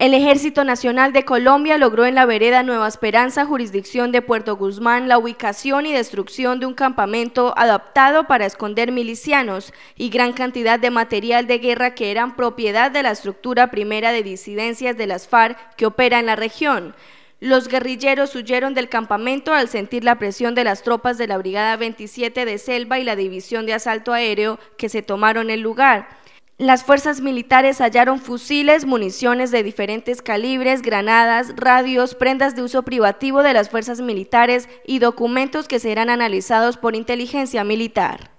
El Ejército Nacional de Colombia logró en la vereda Nueva Esperanza, jurisdicción de Puerto Guzmán, la ubicación y destrucción de un campamento adaptado para esconder milicianos y gran cantidad de material de guerra que eran propiedad de la estructura primera de disidencias de las FARC que opera en la región. Los guerrilleros huyeron del campamento al sentir la presión de las tropas de la Brigada 27 de Selva y la División de Asalto Aéreo que se tomaron el lugar. Las fuerzas militares hallaron fusiles, municiones de diferentes calibres, granadas, radios, prendas de uso privativo de las fuerzas militares y documentos que serán analizados por inteligencia militar.